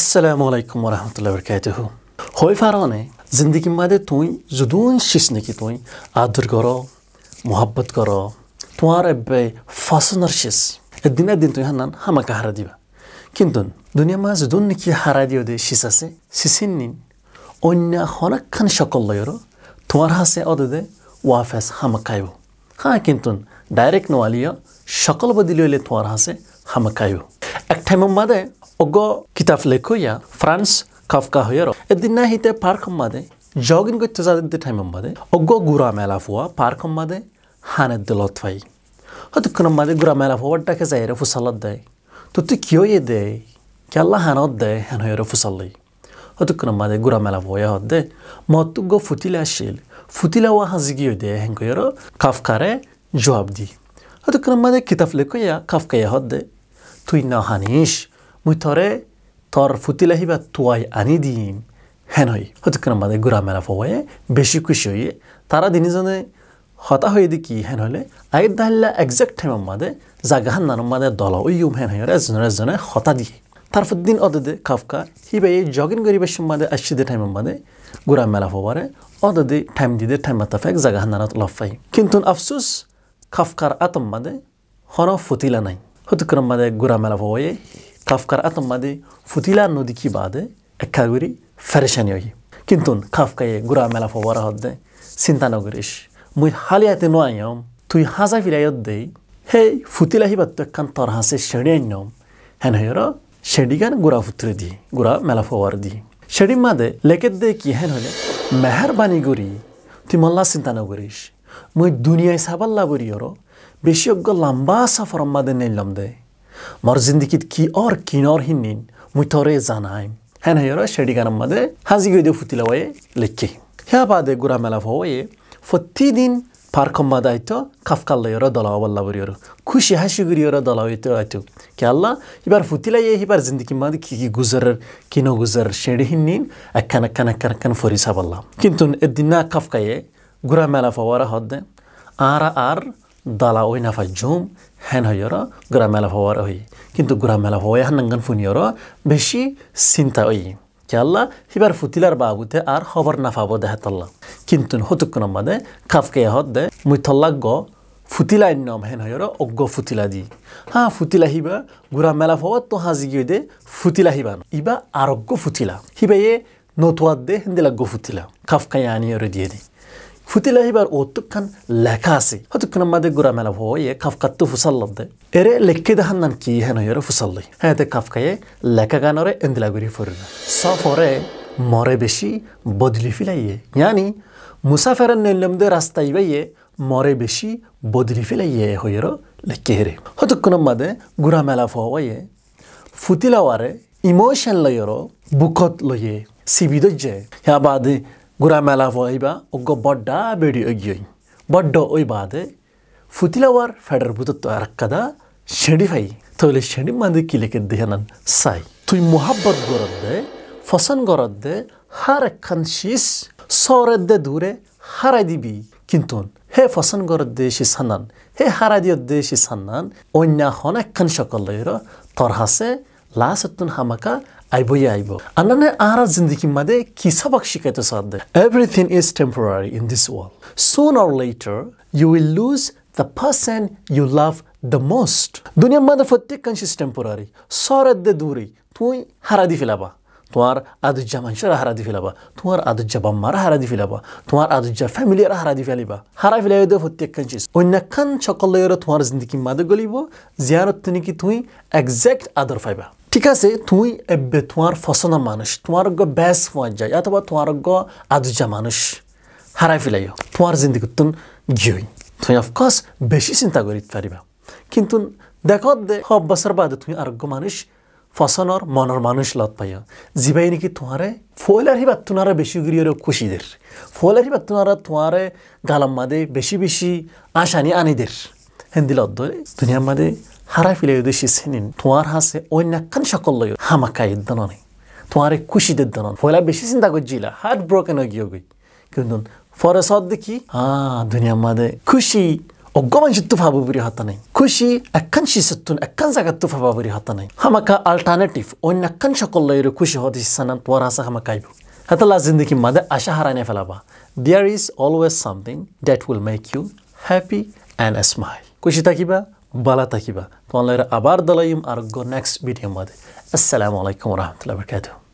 السلام عليكم ورحمة الله وبركاته هوي فارانه زندگی ماده توي زدون شسنه کی توي আদর করো محبت করো তোমার এবে ফাসনার শেষ এদিন এদিন তুই হান্নান হামাকে হারা দিবা কিন্তু দুনিয়া মা যদুন নাকি হারা দিও দে শিস আছে শিসিন নিন অন্য হনাক্ষান সকল লয়রো তোমার হাসে অদে দে ওয়াফেস হামা খাইব হ্যাঁ কিন্তু ডাইরেক্ট নোয়ালিয়া সকল বদিল হইলে তোমার হাসে হামা খাইব এক টাইম মাদে ogo kitaf lekuya France kafka hoyero edinna hite park made jogin go tza de time made ogo gura mela fuwa park made hane dilot fai hot kun made gura mela fuwa ta ke zaire fu salat to tu kyo ye dai ke Allah hanot dai han hoyero fu salli hot made gura mela fuwa ya de mot go futila shil futila wa hazigi de hen koyero kafkare jawab di hot kun made kitaf lekuya kafka ya hot de tu ina hanish مطاره تار فوتی به با توای آنی دیم هنوی خود کنم بعد گرام ملافو وای بیشی کشیوی تارا دینی زنده خطا هایی دی کی هنوی لی اگه دل اگزکت هم بعد زاگهان نرم بعد دالا ویوم هنوی را زن را زن خطا دیه تار فوت دین آدده هی به یه جاگین گری بشم بعد اشید تایم بعد گرام ملافو واره آدده تیم دیده تایم متفق زاگهان نرات لفایی کینتون افسوس کافکار آتم بعد خانه فوتی لنای خود کنم بعد گرام ملافو وای Kaf karaatlanmadı. Futila nodi ki bade ekkaguri ferişan yogi. Kintun kaf kaye gura mela favara hadde sintana gurish. Mui haliyati no anyam tui haza filayat dey hey futila hibat ekkan tarhase şeri anyam. Hen hayra şedigan gura futre di gura mela favar di. Şedim made leket de ki hen hole meherbani guri তুই মল্লা চিন্তা নকরিস মই দুনিয়ায় সাবাল্লা করি ওর বেশি অজ্ঞ লম্বা সাফর মাদে নিলাম দেয় mar zindikid ki or kinor hinnin mutore zanaim hen hayro shediganamade hazigoyde futilawaye lekki yabade guramelavoye fottidin parkommadayto kafkallayoro dolawallaburiyoru kushi hashiguriyoro dolawito aytu ki alla hibar futilaye hibar zindikimadi kiki guzarar kino guzarar shedi hinnin akkan akkan akkan akkan forisaballa kintun eddina kafkaye guramela fawara hodde ara ar dala oina fa jum hen hoyoro gura mela fawara hoyi kintu gura mela fawaya hanangan fun yoro beshi sinta oyi kyalla hibar futilar bagute ar hobar nafa bo de hatalla kintun hotukuna made kafke hodde mutallaggo ফুতিলা নাম হেন হয় অজ্ঞ ফুতিলা দি হা ফুতিলা হিবা গুড়া মেলা ফওয়াত তো হাজি গিয়ে দে ফুতিলা হিবা ইবা আরোগ্য ফুতিলা হিবা এ নতুয়াত দে হেন্দিলা গো ফুতিলা খাফকাই আনি দিয়ে দি 후딜라히발 오뚝한 라카시 하도 마데 구라멜라 호예 카프카트 후살럽데 에레 레케다 한난 기해노여로 후살리 헤데 카프카에 라카가노레 엔들라구리 포르나 사포레 모레베시 보드리필라이에 야니 ಮುಸಾಫರನ್ನೆಲ್ಲಮ್ದೆ ರಾಸ್ತಾ ಇವಯ್ಯೆ ಮೊರೆ ಬೆಶಿ ಬೊದ್ರಿಫಿಲ ಏ ಹೊಯರೋ ಲೆಕ್ಕೇರಿ ಹೊತಕ್ಕುನಮ್ಮದೆ ಗುರಾಮೆಲ ಫೋವಯ್ಯೆ ಫುತಿಲವಾರೆ ಇಮೋಷನ್ ಲಯರೋ ಬುಖತ್ ಲೊಯೆ ಸಿಬಿದೊಜ್ಜೆ ಯಾಬಾದೆ গুড়া মেলা বইবা অগ্য বড্ডা বেড়ি অগিয়ই বড্ড ওই বাদে ফুতিলাওয়ার ফেডার ভূতত্ব আরাক্কাদা শেডি ভাই তাহলে শেডি মাদে কিলেকে দেহানান সাই তুই মোহাব্বত গরদ দে ফসান গরদ দে হার একখান শীষ সরের দে দূরে হারাই দিবি কিন্তু হে ফসান গরদ দে সে সান্নান হে হারাই দিয়ত দে সে সান্নান অন্য হন একখান সকলের তরহাসে লাস হামাকা ayboya aybo. Anane ahirat zindagi made ki sabak shikayto sadde. Everything is temporary in this world. Sooner or later, you will lose the person you love the most. Dunya made fattek kanshis temporary. Sorat de duri. Tui haradi filaba. তোমার আদুজ্জা মানুষের হারা দি ফেলাবা তোমার আদুজ্জা বাম্মার হারা দি ফেলাবা তোমার আদুজ্জা ফ্যামিলির হারা দি ফেলিবা হারা ফেলাই দিয়ে প্রত্যেকখান চিজ অন্যখান সকলের তোমার জিন্দগি মাদে গলিব জিয়ারত তুমি কি তুই একজ্যাক্ট আদর পাইবা ঠিক আছে তুই এবে তোমার ফসনা মানুষ তোমার গ ব্যাস হওয়া যায় অথবা তোমার গ আদুজা মানুষ হারাই ফেলাইও তোমার জিন্দগি তুন গিয়ে তুমি অফকোর্স বেশি চিন্তা করিতে পারিবা কিন্তু দেখো সব বছর বাদে তুমি আরোগ্য মানুষ ফসনর মনর মানুষ লত পাইও জিবাই নাকি তোমারে ফয়লার হিবাত তোমারে বেশি গিরিয়র খুশিদের ফয়লার হিবাত তোমারা তোমারে গালাম্মাদে বেশি বেশি আশানি আনিদের 핸딜러들 두냐마데 하라필레요듯이 খুশি দে 오냐칸 샤콜로요 하마카이드나니 চিন্তা 쿠시데드나 보라 베시신다고 질라 하드 브로큰 어기요기 근데 দেখি আ দুনিয়ার মাদে খুশি অজ্ঞমান সিদ্ধ ভাবাবুরি হাতা নাই খুশি একখান শিশুত্তুন একখান জাগাত ভাবাবুরি হাতা নাই হামাকা আল্টারনেটিভ অন্য একখান সকল লয়ের খুশি হতে সানান তোয়ার আসা হামাকাইব হাতালা জিন্দগি মাদে আশা হারানে ফেলাবা there is always something that will make you happy and smile খুশি থাকিবা বালা থাকিবা তোমাদের আবার দলাইম আরোগ্য নেক্সট ভিডিও মধ্যে আসসালামু আলাইকুম রহমতুল্লাহ বরকাতু